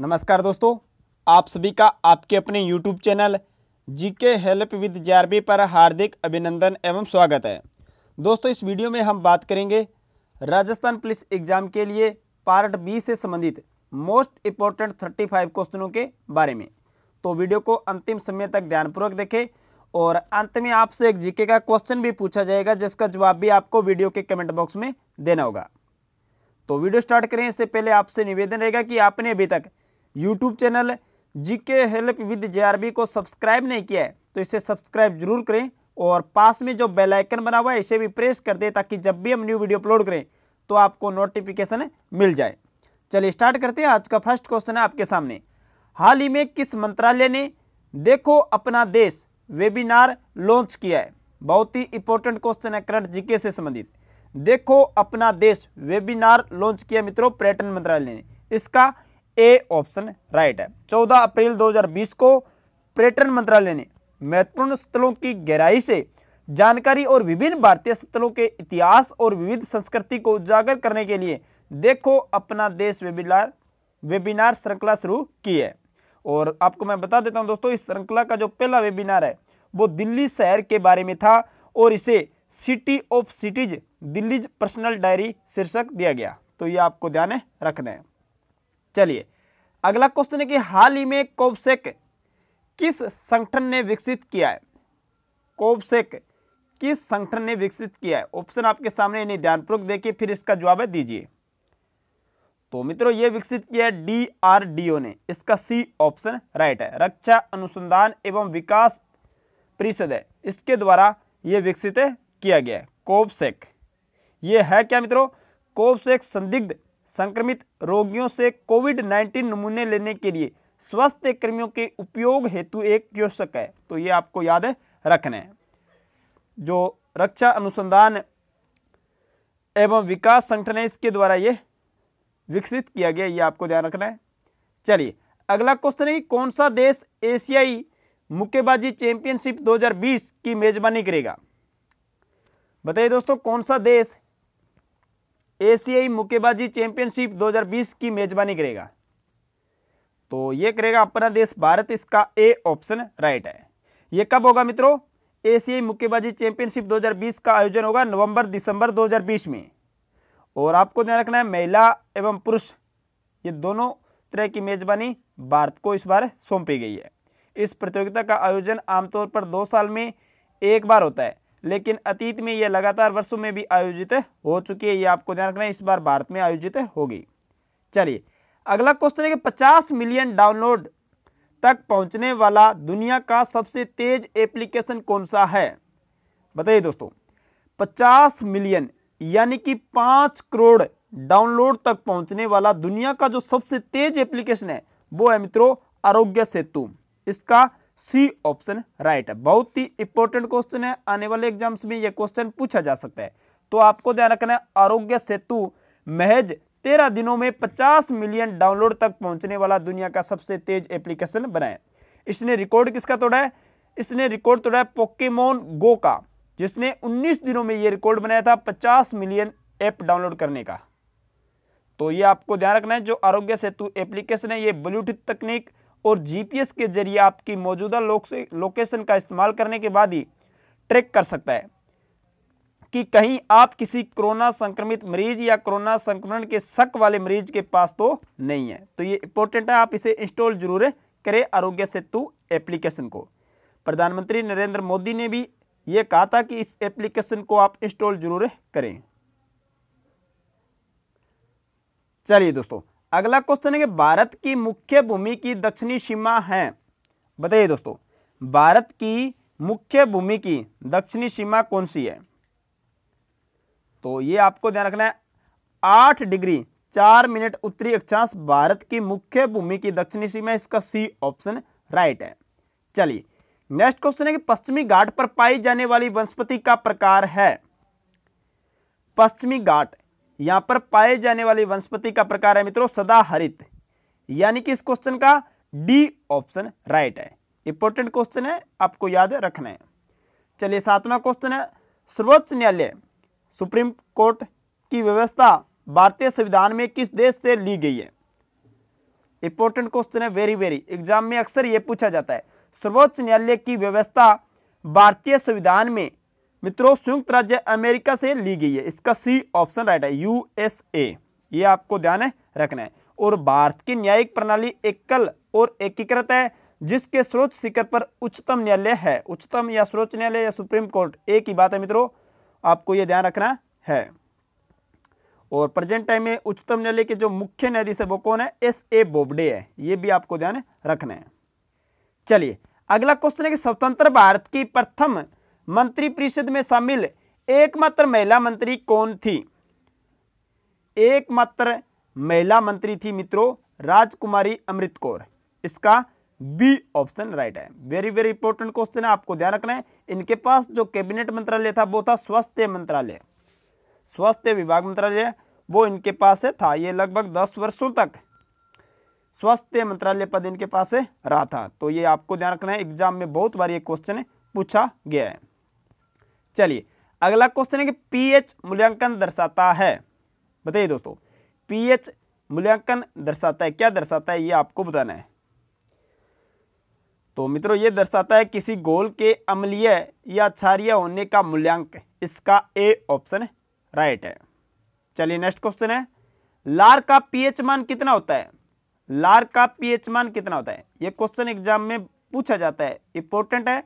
नमस्कार दोस्तों आप सभी का आपके अपने YouTube चैनल जी के हेल्प विद जे पर हार्दिक अभिनंदन एवं स्वागत है दोस्तों इस वीडियो में हम बात करेंगे राजस्थान पुलिस एग्जाम के लिए पार्ट बी से संबंधित मोस्ट इम्पोर्टेंट थर्टी फाइव क्वेश्चनों के बारे में तो वीडियो को अंतिम समय तक ध्यानपूर्वक देखें और अंत में आपसे एक जीके का क्वेश्चन भी पूछा जाएगा जिसका जवाब भी आपको वीडियो के कमेंट बॉक्स में देना होगा तो वीडियो स्टार्ट करें इससे पहले आपसे निवेदन रहेगा कि आपने अभी तक यूट्यूब चैनल जी के हेल्प विद जे को सब्सक्राइब नहीं किया है तो इसे सब्सक्राइब जरूर करें और पास में जो बेल आइकन बना हुआ है इसे भी प्रेस कर दें ताकि जब भी हम न्यू वीडियो अपलोड करें तो आपको नोटिफिकेशन मिल जाए चलिए स्टार्ट करते हैं आज का फर्स्ट क्वेश्चन है आपके सामने हाल ही में किस मंत्रालय ने देखो अपना देश वेबिनार लॉन्च किया है बहुत ही इंपॉर्टेंट क्वेश्चन है करंट जीके से संबंधित देखो अपना देश वेबिनार लॉन्च किया मित्रों पर्यटन मंत्रालय ने इसका ए ऑप्शन राइट है 14 अप्रैल 2020 को पर्यटन मंत्रालय ने महत्वपूर्ण स्थलों की गहराई से जानकारी और विभिन्न भारतीय स्थलों के इतिहास और विविध संस्कृति को उजागर करने के लिए देखो अपना देश वेबिनार वेबिनार श्रृंखला शुरू की है और आपको मैं बता देता हूं दोस्तों इस श्रृंखला का जो पहला वेबिनार है वो दिल्ली शहर के बारे में था और इसे city of cities Delhi's personal diary शीर्षक दिया गया तो ये आपको ध्यान रखना है चलिए अगला क्वेश्चन है कि हाल ही में कोबसेक किस संगठन ने विकसित किया है कोबसेक किस संगठन ने विकसित किया है ऑप्शन आपके सामने इन्हें ध्यानपूर्वक देखिए फिर इसका जवाब दीजिए तो मित्रों ये विकसित किया है डीआरडीओ ने इसका सी ऑप्शन राइट है रक्षा अनुसंधान एवं विकास परिषद है इसके द्वारा ये विकसित किया गया है कोबसेक ये है क्या मित्रों कोबसेक संदिग्ध संक्रमित रोगियों से कोविड 19 नमूने लेने के लिए स्वास्थ्य कर्मियों के उपयोग हेतु एक क्योशक है तो ये आपको याद रखना है जो रक्षा अनुसंधान एवं विकास संगठन है इसके द्वारा ये विकसित किया गया ये आपको ध्यान रखना है चलिए अगला क्वेश्चन है कि कौन सा देश एशियाई मुक्केबाजी चैंपियनशिप 2020 की मेजबानी करेगा बताइए दोस्तों कौन सा देश एशियाई मुक्केबाजी चैंपियनशिप 2020 की मेजबानी करेगा तो यह करेगा अपना देश भारत इसका ए ऑप्शन राइट है यह कब होगा मित्रों एशियाई मुक्केबाजी चैंपियनशिप 2020 का आयोजन होगा नवंबर दिसंबर 2020 में और आपको ध्यान रखना है महिला एवं पुरुष ये दोनों तरह की मेजबानी भारत को इस बार सौंपी गई है इस प्रतियोगिता का आयोजन आमतौर पर दो साल में एक बार होता है लेकिन अतीत में यह लगातार वर्षों में भी आयोजित हो चुकी है ये आपको ध्यान रखना है इस बार भारत में आयोजित होगी चलिए अगला क्वेश्चन है कि 50 मिलियन डाउनलोड तक पहुंचने वाला दुनिया का सबसे तेज एप्लीकेशन कौन सा है बताइए दोस्तों 50 मिलियन यानी कि 5 करोड़ डाउनलोड तक पहुंचने वाला दुनिया का जो सबसे तेज एप्लीकेशन है वो है मित्रों आरोग्य सेतु इसका सी ऑप्शन राइट है बहुत ही इंपॉर्टेंट क्वेश्चन है आने वाले एग्जाम्स में यह क्वेश्चन पूछा जा सकता है तो आपको ध्यान रखना है आरोग्य सेतु महज तेरह दिनों में पचास मिलियन डाउनलोड तक पहुंचने वाला दुनिया का सबसे तेज एप्लीकेशन बनाया इसने रिकॉर्ड किसका तोड़ा है इसने रिकॉर्ड तोड़ा है पोकेमोन गो का जिसने 19 दिनों में यह रिकॉर्ड बनाया था 50 मिलियन ऐप डाउनलोड करने का तो ये आपको ध्यान रखना है जो आरोग्य सेतु एप्लीकेशन है ये ब्लूटूथ तकनीक और जीपीएस के जरिए आपकी मौजूदा लोकेशन का इस्तेमाल करने के बाद ही ट्रैक कर सकता है कि कहीं आप किसी कोरोना संक्रमित मरीज या कोरोना संक्रमण के शक वाले मरीज के पास तो नहीं है तो ये इंपॉर्टेंट है आप इसे इंस्टॉल जरूर करें आरोग्य सेतु एप्लीकेशन को प्रधानमंत्री नरेंद्र मोदी ने भी ये कहा था कि इस एप्लीकेशन को आप इंस्टॉल जरूर करें चलिए दोस्तों अगला क्वेश्चन है कि भारत की मुख्य भूमि की दक्षिणी सीमा है बताइए दोस्तों भारत की मुख्य भूमि की दक्षिणी सीमा कौन सी है तो ये आपको ध्यान रखना है आठ डिग्री चार मिनट उत्तरी अक्षांश भारत की मुख्य भूमि की दक्षिणी सीमा इसका सी ऑप्शन राइट है चलिए नेक्स्ट क्वेश्चन है कि पश्चिमी घाट पर पाई जाने वाली वनस्पति का प्रकार है पश्चिमी घाट यहां पर पाए जाने वाली वनस्पति का प्रकार है मित्रों सदा हरित यानी कि इस क्वेश्चन का डी ऑप्शन राइट है इंपॉर्टेंट क्वेश्चन है आपको याद रखना है चलिए सातवां क्वेश्चन है सर्वोच्च न्यायालय सुप्रीम कोर्ट की व्यवस्था भारतीय संविधान में किस देश से ली गई है इंपॉर्टेंट क्वेश्चन है वेरी वेरी एग्जाम में अक्सर यह पूछा जाता है सर्वोच्च न्यायालय की व्यवस्था भारतीय संविधान में मित्रों संयुक्त राज्य अमेरिका से ली गई है इसका सी ऑप्शन राइट है यूएसए ये आपको ध्यान रखना है और भारत की न्यायिक प्रणाली एकल और एकीकृत है जिसके सर्वोच्च शिखर पर उच्चतम न्यायालय है उच्चतम या सर्वोच्च न्यायालय या सुप्रीम कोर्ट एक ही बात है मित्रों आपको यह ध्यान रखना है और प्रेजेंट टाइम में उच्चतम न्यायालय के जो मुख्य न्यायाधीश है वो कौन है एस ए बोबडे है ये भी आपको ध्यान रखना है चलिए अगला क्वेश्चन है कि स्वतंत्र भारत की प्रथम मंत्रिपरिषद में शामिल एकमात्र महिला मंत्री कौन थी एकमात्र महिला मंत्री थी मित्रों राजकुमारी अमृत कौर इसका बी ऑप्शन राइट है वेरी वेरी इंपॉर्टेंट क्वेश्चन है आपको ध्यान रखना है इनके पास जो कैबिनेट मंत्रालय था वो था स्वास्थ्य मंत्रालय स्वास्थ्य विभाग मंत्रालय वो इनके पास है था ये लगभग दस वर्षों तक स्वास्थ्य मंत्रालय पद इनके पास रहा था तो ये आपको ध्यान रखना है एग्जाम में बहुत बार ये क्वेश्चन पूछा गया है चलिए अगला क्वेश्चन है कि पीएच मूल्यांकन दर्शाता है बताइए दोस्तों पीएच मूल्यांकन दर्शाता है क्या दर्शाता है ये आपको बताना है तो मित्रों ये दर्शाता है किसी गोल के अम्लीय या क्षारिय होने का मूल्यांक इसका ए ऑप्शन राइट है चलिए नेक्स्ट क्वेश्चन है लार का पीएच मान कितना होता है लार का पीएच मान कितना होता है ये क्वेश्चन एग्जाम में पूछा जाता है इंपॉर्टेंट है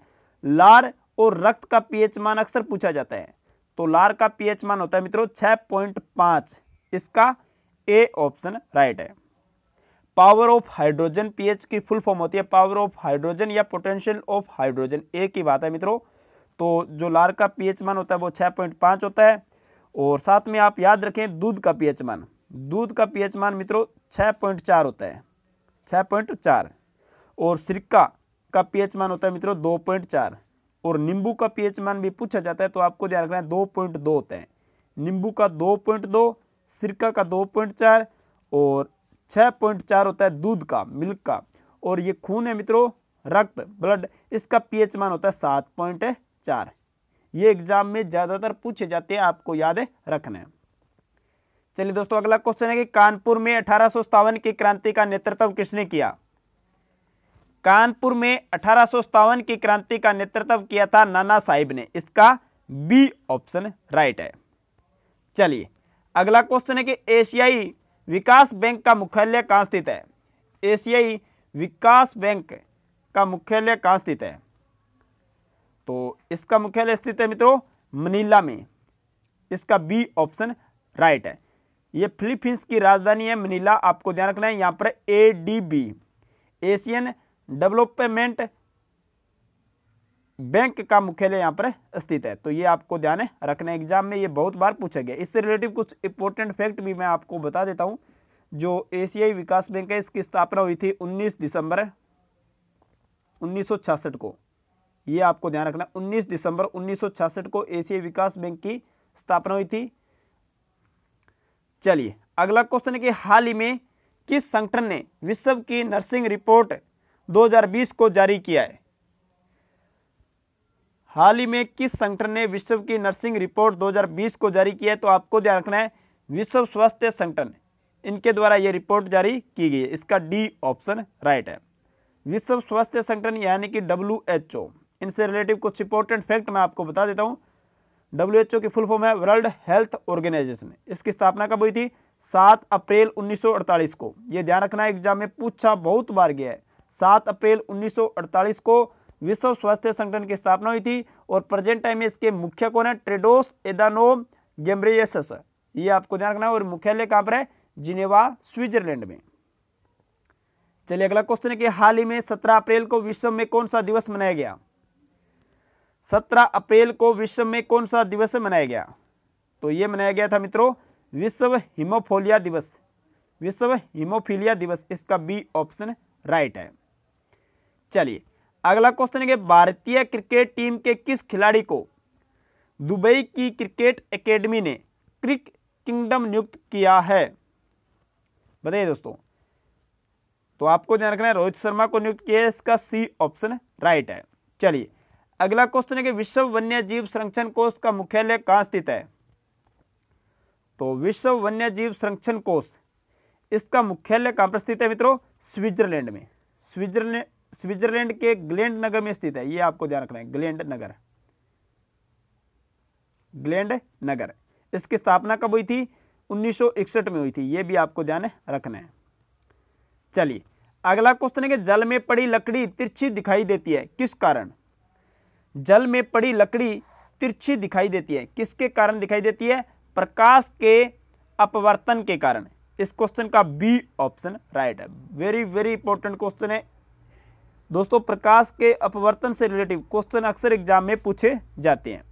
लार और रक्त का पीएच मान अक्सर पूछा जाता है तो लार का पीएच मान होता है मित्रों छः पॉइंट पाँच इसका ए ऑप्शन राइट है पावर ऑफ हाइड्रोजन पीएच की फुल फॉर्म होती है पावर ऑफ हाइड्रोजन या पोटेंशियल ऑफ हाइड्रोजन ए की बात है मित्रों तो जो लार का पीएच मान होता है वो छः पॉइंट पाँच होता है और साथ में आप याद रखें दूध का पीएच मान दूध का पीएच मान मित्रों छह पॉइंट चार होता है छह पॉइंट चार और सिरका का पीएच मान होता है मित्रों दो पॉइंट चार और नींबू का पीएच मान भी पूछा जाता है तो आपको ध्यान रखना है दो पॉइंट दो होता है नींबू का दो पॉइंट दो सिरका का दो पॉइंट चार और छः पॉइंट चार होता है दूध का मिल्क का और ये खून है मित्रों रक्त ब्लड इसका पीएच मान होता है सात पॉइंट चार ये एग्जाम में ज़्यादातर पूछे जाते हैं आपको याद रखना है चलिए दोस्तों अगला क्वेश्चन है कि कानपुर में अठारह के क्रांति का नेतृत्व किसने किया कानपुर में अठारह की क्रांति का नेतृत्व किया था नाना साहिब ने इसका बी ऑप्शन राइट है चलिए अगला क्वेश्चन है कि एशियाई विकास बैंक का मुख्यालय कहाँ स्थित है एशियाई विकास बैंक का मुख्यालय कहाँ स्थित है तो इसका मुख्यालय स्थित है मित्रों मनीला में इसका बी ऑप्शन राइट है ये फिलीपींस की राजधानी है मनीला आपको ध्यान रखना है यहाँ पर A D B Asian development bank का मुख्यालय यहां पर स्थित है तो ये आपको ध्यान रखना एग्जाम में ये बहुत बार पूछा गया इससे रिलेटिव कुछ इंपॉर्टेंट फैक्ट भी मैं आपको बता देता हूं जो एशियाई विकास बैंक है इसकी स्थापना हुई थी 19 दिसंबर 1966 को ये आपको ध्यान रखना 19 दिसंबर 1966 को एशियाई विकास बैंक की स्थापना हुई थी चलिए अगला क्वेश्चन है कि हाल ही में किस संगठन ने विश्व की नर्सिंग रिपोर्ट 2020 को जारी किया है हाल ही में किस संगठन ने विश्व की नर्सिंग रिपोर्ट 2020 को जारी किया है तो आपको ध्यान रखना है विश्व स्वास्थ्य संगठन इनके द्वारा यह रिपोर्ट जारी की गई है इसका डी ऑप्शन राइट है विश्व स्वास्थ्य संगठन यानी कि डब्ल्यू एच ओ इनसे रिलेटिव कुछ इंपॉर्टेंट फैक्ट मैं आपको बता देता हूँ डब्ल्यू एच ओ की फुल फॉर्म है वर्ल्ड हेल्थ ऑर्गेनाइजेशन इसकी स्थापना कब हुई थी सात अप्रैल 1948 को ये ध्यान रखना एग्जाम में पूछा बहुत बार गया है सात अप्रैल 1948 को विश्व स्वास्थ्य संगठन की स्थापना हुई थी और प्रेजेंट टाइम में इसके मुख्य कौन है ट्रेडोस एदानो गेम्ब्रेयसस ये आपको ध्यान रखना है और मुख्यालय कहां पर है जिनेवा स्विट्जरलैंड में चलिए अगला क्वेश्चन है कि हाल ही में सत्रह अप्रैल को विश्व में कौन सा दिवस मनाया गया सत्रह अप्रैल को विश्व में कौन सा दिवस मनाया गया तो यह मनाया गया था मित्रों विश्व हिमोफोलिया दिवस विश्व हिमोफीलिया दिवस इसका बी ऑप्शन राइट है चलिए अगला क्वेश्चन है भारतीय क्रिकेट टीम के किस खिलाड़ी को दुबई की क्रिकेट एकेडमी ने क्रिक किंगडम नियुक्त किया है बताइए दोस्तों तो आपको ध्यान रखना है रोहित शर्मा को नियुक्त किया है इसका सी ऑप्शन राइट है चलिए अगला क्वेश्चन है कि विश्व वन्य जीव संरक्षण कोष का मुख्यालय कहाँ स्थित है तो विश्व वन्य जीव संरक्षण कोष इसका मुख्यालय कहाँ पर स्थित है मित्रों स्विट्जरलैंड में स्विट्जरलैंड स्विट्जरलैंड के ग्लेंड नगर में स्थित है ये आपको ध्यान रखना है ग्लेंड नगर ग्लेंड नगर इसकी स्थापना कब हुई थी 1961 में हुई थी ये भी आपको ध्यान रखना है चलिए अगला क्वेश्चन है कि जल में पड़ी लकड़ी तिरछी दिखाई देती है किस कारण जल में पड़ी लकड़ी तिरछी दिखाई देती है किसके कारण दिखाई देती है प्रकाश के अपवर्तन के कारण इस क्वेश्चन का बी ऑप्शन राइट है वेरी वेरी इंपॉर्टेंट क्वेश्चन है दोस्तों प्रकाश के अपवर्तन से रिलेटिव क्वेश्चन अक्सर एग्जाम में पूछे जाते हैं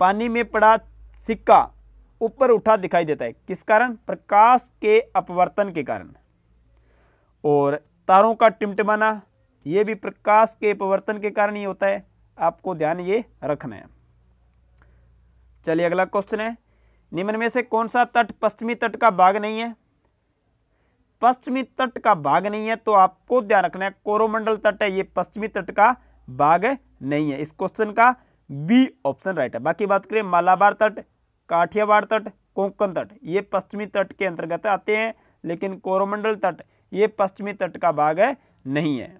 पानी में पड़ा सिक्का ऊपर उठा दिखाई देता है किस कारण प्रकाश के अपवर्तन के कारण और तारों का टिमटिमाना ये भी प्रकाश के अपवर्तन के कारण ही होता है आपको ध्यान ये रखना है चलिए अगला क्वेश्चन है निम्न में से कौन सा तट पश्चिमी तट का भाग नहीं है पश्चिमी तट का भाग नहीं है तो आपको ध्यान रखना है कोरोमंडल तट है ये पश्चिमी तट का भाग नहीं है इस क्वेश्चन का बी ऑप्शन राइट है बाकी बात करें मालाबार तट काठियावाड़ तट कोंकण तट ये पश्चिमी तट के अंतर्गत आते हैं लेकिन कोरोमंडल तट ये पश्चिमी तट का भाग है नहीं है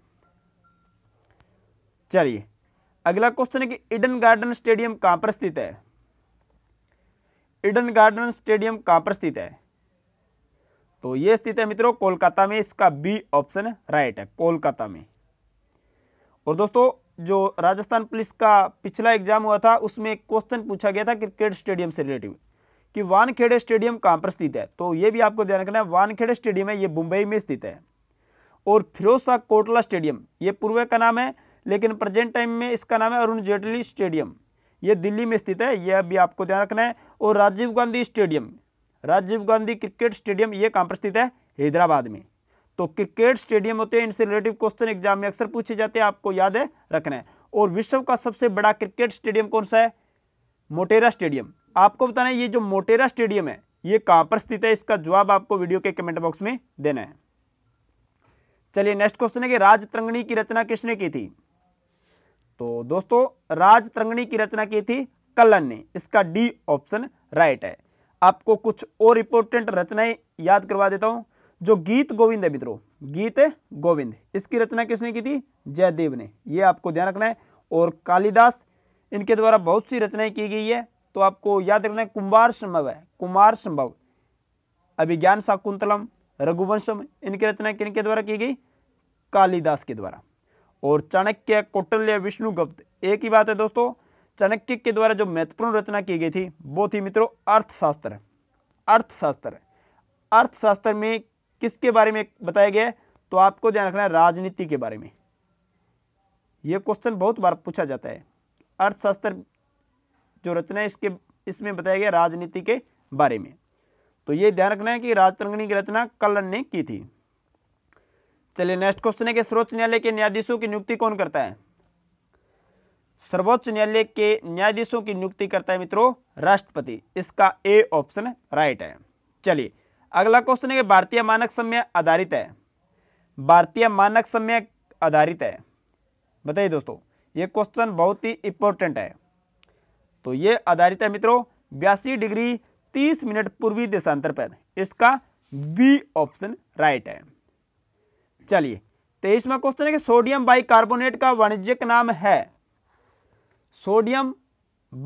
चलिए अगला क्वेश्चन है कि इडन गार्डन स्टेडियम कहां पर स्थित है इडन गार्डन स्टेडियम कहां पर स्थित है तो ये स्थित है मित्रों कोलकाता में इसका बी ऑप्शन राइट है कोलकाता में और दोस्तों जो राजस्थान पुलिस का पिछला एग्जाम हुआ था उसमें एक क्वेश्चन पूछा गया था क्रिकेट स्टेडियम से रिलेटिव कि वानखेड़े स्टेडियम कहां पर स्थित है तो ये भी आपको ध्यान रखना है वानखेड़े स्टेडियम है ये मुंबई में स्थित है और फिरोज शाह कोटला स्टेडियम ये पूर्व का नाम है लेकिन प्रेजेंट टाइम में इसका नाम है अरुण जेटली स्टेडियम ये दिल्ली में स्थित है यह भी आपको ध्यान रखना है और Rajiv Gandhi stadium Rajiv Gandhi cricket stadium ये कहाँ पर स्थित है हैदराबाद में तो क्रिकेट स्टेडियम होते हैं इनसे रिलेटिव क्वेश्चन एग्जाम में अक्सर पूछे जाते हैं आपको याद है रखना है और विश्व का सबसे बड़ा क्रिकेट स्टेडियम कौन सा है मोटेरा स्टेडियम आपको बताना है ये जो मोटेरा स्टेडियम है ये कहाँ पर स्थित है इसका जवाब आपको वीडियो के कमेंट बॉक्स में देना है चलिए नेक्स्ट क्वेश्चन है कि राजतरंगणी की रचना किसने की थी तो दोस्तों राजतरंगणी की रचना की थी कल्लन ने इसका डी ऑप्शन राइट है आपको कुछ और इंपॉर्टेंट रचनाएं याद करवा देता हूं जो गीत गोविंद है मित्रों गीत गोविंद इसकी रचना किसने की थी जयदेव ने यह आपको ध्यान रखना है और कालिदास इनके द्वारा बहुत सी रचनाएं की गई है तो आपको याद रखना है कुमार संभव है कुमार संभव अभिज्ञान शाकुंतलम रघुवंशम इनकी रचना किनके द्वारा की गई कालिदास के द्वारा और चाणक्य कौटल्य विष्णुगुप्त एक ही बात है दोस्तों चाणक्य के द्वारा जो महत्वपूर्ण रचना की गई थी वो थी मित्रों अर्थशास्त्र अर्थशास्त्र अर्थशास्त्र में किसके बारे में बताया गया तो आपको ध्यान रखना है राजनीति के बारे में ये क्वेश्चन बहुत बार पूछा जाता है अर्थशास्त्र जो रचना है इसके इसमें बताया गया राजनीति के बारे में तो ये ध्यान रखना है कि राजतरंगणी की रचना कल्लन ने की थी चलिए नेक्स्ट क्वेश्चन है कि सर्वोच्च न्यायालय के न्यायाधीशों की नियुक्ति कौन करता है सर्वोच्च न्यायालय के न्यायाधीशों की नियुक्ति करता है मित्रों राष्ट्रपति इसका ए ऑप्शन राइट है चलिए अगला क्वेश्चन है भारतीय मानक समय आधारित है भारतीय मानक समय आधारित है बताइए दोस्तों ये क्वेश्चन बहुत ही इंपॉर्टेंट है तो ये आधारित है मित्रों बयासी डिग्री तीस मिनट पूर्वी देशांतर पर इसका बी ऑप्शन राइट है चलिए तेईसवा क्वेश्चन है कि सोडियम बाइकार्बोनेट का वाणिज्यिक नाम है सोडियम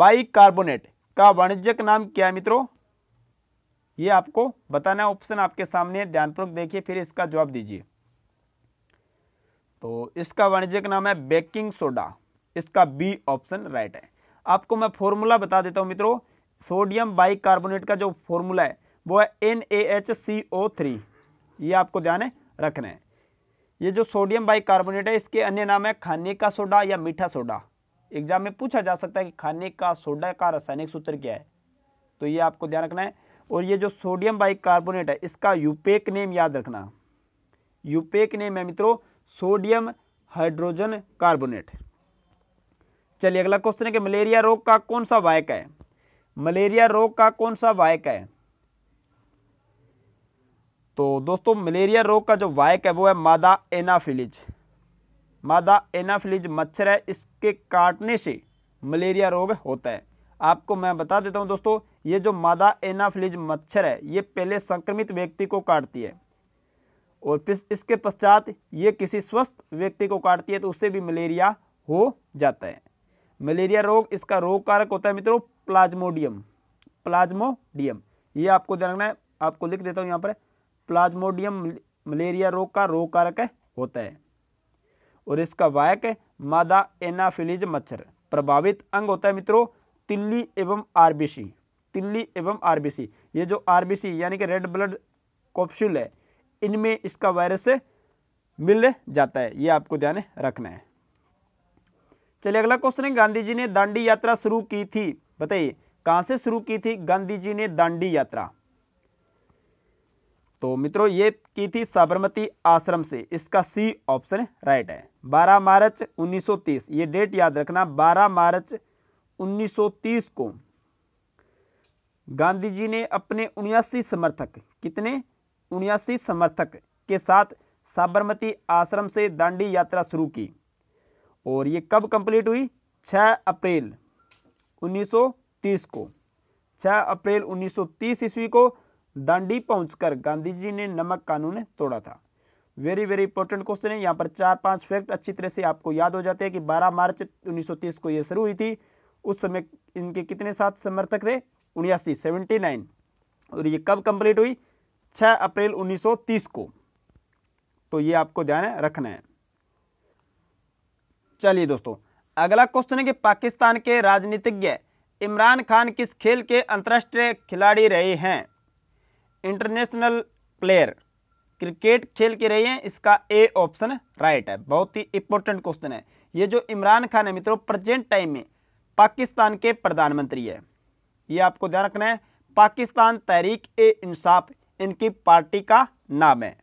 बाइकार्बोनेट का वाणिज्यक नाम क्या है मित्रों ये आपको बताना ऑप्शन आपके सामने ध्यानपूर्वक देखिए फिर इसका जवाब दीजिए तो इसका वाणिज्यक नाम है बेकिंग सोडा इसका बी ऑप्शन राइट है आपको मैं फॉर्मूला बता देता हूं मित्रों सोडियम बाइकार्बोनेट का जो फॉर्मूला है वो है N A H C O three ये आपको ध्यान रखना है ये जो सोडियम बाइकार्बोनेट है इसके अन्य नाम है खाने का सोडा या मीठा सोडा एग्जाम में पूछा जा सकता है कि खाने का सोडा का रासायनिक सूत्र क्या है तो ये आपको ध्यान रखना है और ये जो सोडियम कार्बोनेट है इसका यूपेक नेम याद रखना यूपेक नेम है मित्रों सोडियम हाइड्रोजन कार्बोनेट चलिए अगला क्वेश्चन है कि मलेरिया रोग का कौन सा वायक है मलेरिया रोग का कौन सा वायक है तो दोस्तों मलेरिया रोग का जो वायक है वो है मादा एनाफिलिज मादा एनाफिलिज मच्छर है इसके काटने से मलेरिया रोग होता है आपको मैं बता देता हूं दोस्तों ये जो मादा एनाफिलिज मच्छर है ये पहले संक्रमित व्यक्ति को काटती है और फिर इसके पश्चात ये किसी स्वस्थ व्यक्ति को काटती है तो उससे भी मलेरिया हो जाता है मलेरिया रोग इसका रोग कारक होता है मित्रों प्लाज्मोडियम प्लाज्मोडियम ये आपको ध्यान रखना है आपको लिख देता हूँ यहाँ पर प्लाज्मोडियम मलेरिया रोग का रोग कारक होता है और इसका वायक है मादा एनाफिलिज मच्छर प्रभावित अंग होता है मित्रों तिल्ली एवं आरबीसी तिल्ली एवं आरबीसी ये जो आरबीसी यानी कि रेड ब्लड कॉप्सूल है इनमें इसका वायरस मिल जाता है ये आपको ध्यान रखना है चलिए अगला क्वेश्चन है गांधी जी ने दांडी यात्रा शुरू की थी बताइए कहाँ से शुरू की थी गांधी जी ने दांडी यात्रा तो मित्रों ये की थी साबरमती आश्रम से इसका सी ऑप्शन राइट है 12 मार्च 1930 ये डेट याद रखना 12 मार्च 1930 को गांधी जी ने अपने उन्यासी समर्थक कितने उन्यासी समर्थक के साथ साबरमती आश्रम से दांडी यात्रा शुरू की और ये कब कंप्लीट हुई 6 अप्रैल 1930 को 6 अप्रैल 1930 ईस्वी को दांडी पहुंचकर गांधी जी ने नमक कानून तोड़ा था वेरी वेरी इंपॉर्टेंट क्वेश्चन है यहाँ पर चार पांच फैक्ट अच्छी तरह से आपको याद हो जाते हैं कि 12 मार्च 1930 को यह शुरू हुई थी उस समय इनके कितने साथ समर्थक थे उन्यासी सेवेंटी नाइन और ये कब कंप्लीट हुई 6 अप्रैल 1930 को तो ये आपको ध्यान रखना है चलिए दोस्तों अगला क्वेश्चन है कि पाकिस्तान के राजनीतिज्ञ इमरान खान किस खेल के अंतर्राष्ट्रीय खिलाड़ी रहे हैं इंटरनेशनल प्लेयर क्रिकेट खेल के रही हैं इसका ए ऑप्शन राइट है बहुत ही इंपॉर्टेंट क्वेश्चन है ये जो इमरान खान है मित्रों प्रेजेंट टाइम में पाकिस्तान के प्रधानमंत्री है ये आपको ध्यान रखना है पाकिस्तान तहरीक ए इंसाफ इनकी पार्टी का नाम है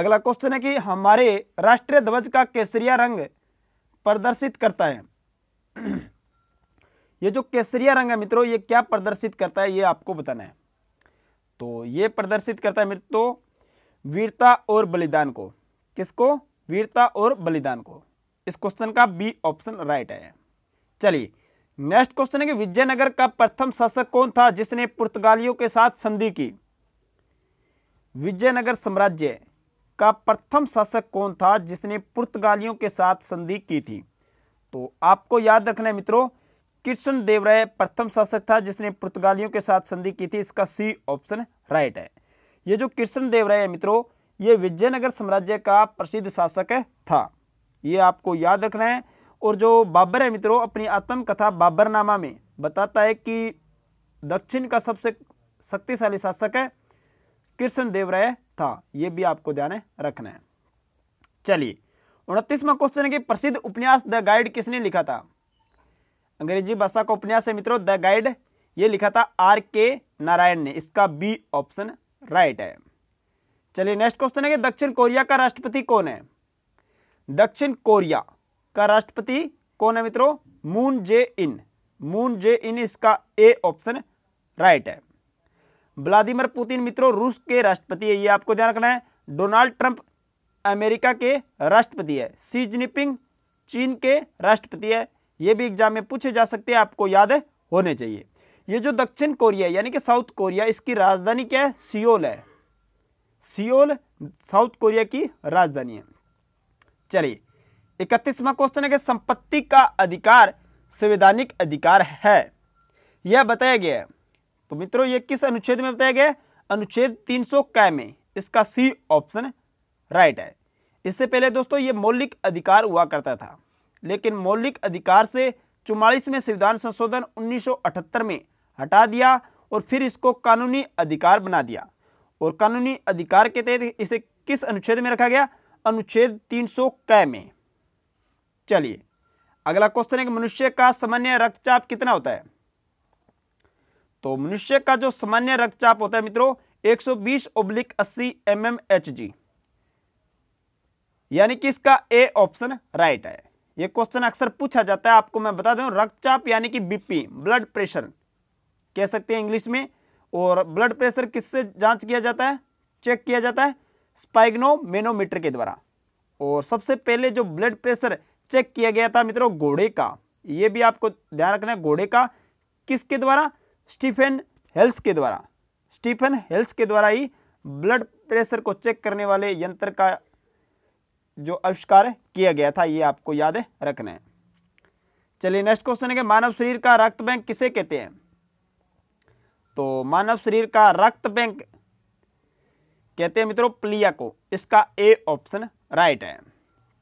अगला क्वेश्चन है कि हमारे राष्ट्रीय ध्वज का केसरिया रंग प्रदर्शित करता है ये जो केसरिया रंग है मित्रों ये क्या प्रदर्शित करता है ये आपको बताना है तो ये प्रदर्शित करता है मित्रों तो वीरता और बलिदान को किसको वीरता और बलिदान को इस क्वेश्चन का बी ऑप्शन राइट है चलिए नेक्स्ट क्वेश्चन है कि विजयनगर का प्रथम शासक कौन था जिसने पुर्तगालियों के साथ संधि की विजयनगर साम्राज्य का प्रथम शासक कौन था जिसने पुर्तगालियों के साथ संधि की थी तो आपको याद रखना है मित्रों कृष्ण देवराय प्रथम शासक था जिसने पुर्तगालियों के साथ संधि की थी इसका सी ऑप्शन राइट है ये जो कृष्ण देवराय है मित्रों ये विजयनगर साम्राज्य का प्रसिद्ध शासक था ये आपको याद रखना है और जो बाबर है मित्रों अपनी आत्मकथा बाबरनामा में बताता है कि दक्षिण का सबसे शक्तिशाली शासक है कृष्ण देवराय था ये भी आपको ध्यान रखना है चलिए उनतीसवा क्वेश्चन है कि प्रसिद्ध उपन्यास द गाइड किसने लिखा था अंग्रेजी भाषा का उपन्यास है मित्रों द गाइड ये लिखा था आर के नारायण ने इसका बी ऑप्शन राइट है चलिए नेक्स्ट क्वेश्चन है कि दक्षिण कोरिया का राष्ट्रपति कौन है दक्षिण कोरिया का राष्ट्रपति कौन है मित्रों moon Jae in moon Jae in इसका ए ऑप्शन राइट है व्लादिमिर पुतिन मित्रों रूस के राष्ट्रपति है ये आपको ध्यान रखना है डोनाल्ड ट्रंप अमेरिका के राष्ट्रपति है सी जिनपिंग चीन के राष्ट्रपति है ये भी एग्जाम में पूछे जा सकते हैं आपको याद है होने चाहिए ये जो दक्षिण कोरिया यानी कि साउथ कोरिया इसकी राजधानी क्या है सियोल है सियोल साउथ कोरिया की राजधानी है चलिए इकतीसवा क्वेश्चन है कि संपत्ति का अधिकार संवैधानिक अधिकार है यह बताया गया है तो मित्रों ये किस अनुच्छेद में बताया गया अनुच्छेद 300 कै में इसका सी ऑप्शन राइट है इससे पहले दोस्तों ये मौलिक अधिकार हुआ करता था लेकिन मौलिक अधिकार से चुमालीसवें संविधान संशोधन 1978 में हटा दिया और फिर इसको कानूनी अधिकार बना दिया और कानूनी अधिकार के तहत इसे किस अनुच्छेद में रखा गया अनुच्छेद 300 सौ में चलिए अगला क्वेश्चन है कि मनुष्य का सामान्य रक्तचाप कितना होता है तो मनुष्य का जो सामान्य रक्तचाप होता है मित्रों 120 ओब्लिक अस्सी एम एम एच जी यानी कि इसका ए ऑप्शन राइट है ये क्वेश्चन अक्सर पूछा जाता है आपको मैं बता दूं रक्तचाप यानी कि बीपी ब्लड प्रेशर कह सकते हैं इंग्लिश में और ब्लड प्रेशर किससे जांच किया जाता है चेक किया जाता है स्पाइग्नोमेनोमीटर के द्वारा और सबसे पहले जो ब्लड प्रेशर चेक किया गया था मित्रों घोड़े का ये भी आपको ध्यान रखना है घोड़े का किसके द्वारा स्टीफेन हेल्स के द्वारा स्टीफन हेल्स के द्वारा ही ब्लड प्रेशर को चेक करने वाले यंत्र का जो आविष्कार किया गया था ये आपको याद रखना है चलिए नेक्स्ट क्वेश्चन है कि मानव शरीर का रक्त बैंक किसे कहते हैं तो मानव शरीर का रक्त बैंक कहते हैं मित्रों प्लिया को इसका ए ऑप्शन राइट है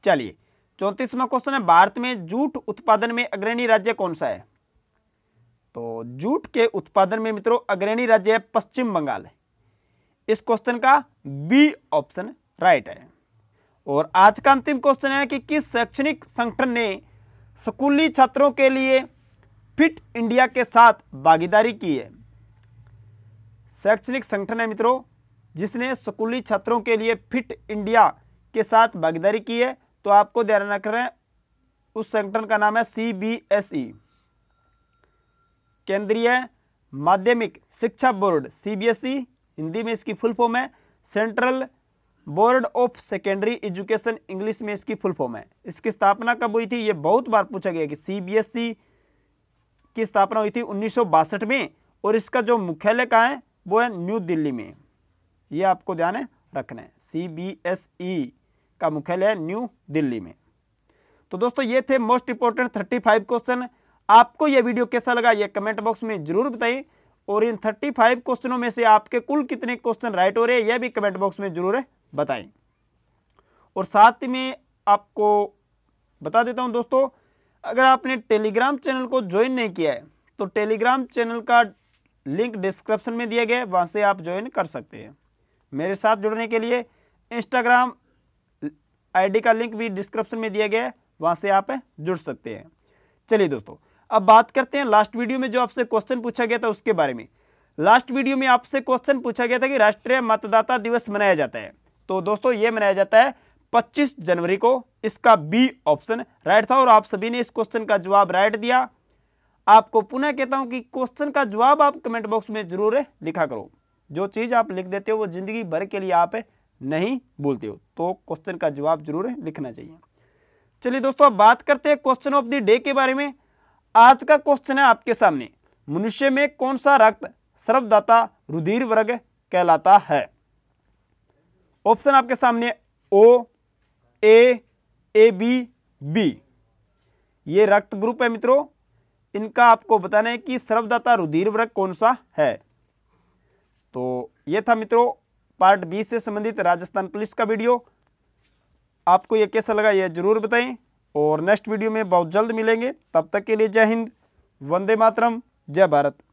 चलिए चौंतीसवा क्वेश्चन है भारत में जूट उत्पादन में अग्रणी राज्य कौन सा है तो जूट के उत्पादन में मित्रों अग्रणी राज्य है पश्चिम बंगाल इस क्वेश्चन का बी ऑप्शन राइट है और आज का अंतिम क्वेश्चन है कि किस शैक्षणिक संगठन ने स्कूली छात्रों के लिए फिट इंडिया के साथ भागीदारी की है शैक्षणिक संगठन है मित्रों जिसने स्कूली छात्रों के लिए फिट इंडिया के साथ भागीदारी की है तो आपको ध्यान रख रहे हैं उस संगठन का नाम है सी बी एस ई केंद्रीय माध्यमिक शिक्षा board C B S E Hindi में इसकी फुल फॉर्म है central board of secondary education English में इसकी फुल फॉर्म है इसकी स्थापना कब हुई थी ये बहुत बार पूछा गया कि सीबीएसई e की स्थापना हुई थी उन्नीस में और इसका जो मुख्यालय कहाँ है वो है न्यू दिल्ली में ये आपको ध्यान है रखना है ई e का मुख्यालय है न्यू दिल्ली में तो दोस्तों ये थे most important thirty five question आपको ये वीडियो कैसा लगा ये कमेंट बॉक्स में जरूर बताइए और इन 35 क्वेश्चनों में से आपके कुल कितने क्वेश्चन राइट हो रहे हैं यह भी कमेंट बॉक्स में ज़रूर बताएं और साथ ही में आपको बता देता हूं दोस्तों अगर आपने टेलीग्राम चैनल को ज्वाइन नहीं किया है तो टेलीग्राम चैनल का लिंक डिस्क्रिप्शन में दिया गया है वहां से आप ज्वाइन कर सकते हैं मेरे साथ जुड़ने के लिए इंस्टाग्राम आईडी का लिंक भी डिस्क्रिप्शन में दिया गया है वहां से आप जुड़ सकते हैं चलिए दोस्तों अब बात करते हैं लास्ट वीडियो में जो आपसे क्वेश्चन पूछा गया था उसके बारे में लास्ट वीडियो में आपसे क्वेश्चन पूछा गया था कि राष्ट्रीय मतदाता दिवस मनाया जाता है तो दोस्तों ये मनाया जाता है 25 जनवरी को इसका बी ऑप्शन राइट था और आप सभी ने इस क्वेश्चन का जवाब राइट दिया आपको पुनः कहता हूं कि क्वेश्चन का जवाब आप कमेंट बॉक्स में जरूर लिखा करो जो चीज़ आप लिख देते हो वो जिंदगी भर के लिए आप नहीं बोलते हो तो क्वेश्चन का जवाब जरूर लिखना चाहिए चलिए दोस्तों अब बात करते हैं क्वेश्चन ऑफ द डे के बारे में आज का क्वेश्चन है आपके सामने मनुष्य में कौन सा रक्त सर्वदाता रुधिर वर्ग कहलाता है ऑप्शन आपके सामने ओ ए ए बी बी ये रक्त ग्रुप है मित्रों इनका आपको बताना है कि सर्वदाता रुधिर वर्ग कौन सा है तो ये था मित्रों पार्ट बी से संबंधित राजस्थान पुलिस का वीडियो आपको ये कैसा लगा ये जरूर बताएं और नेक्स्ट वीडियो में बहुत जल्द मिलेंगे तब तक के लिए जय हिंद वंदे मातरम जय भारत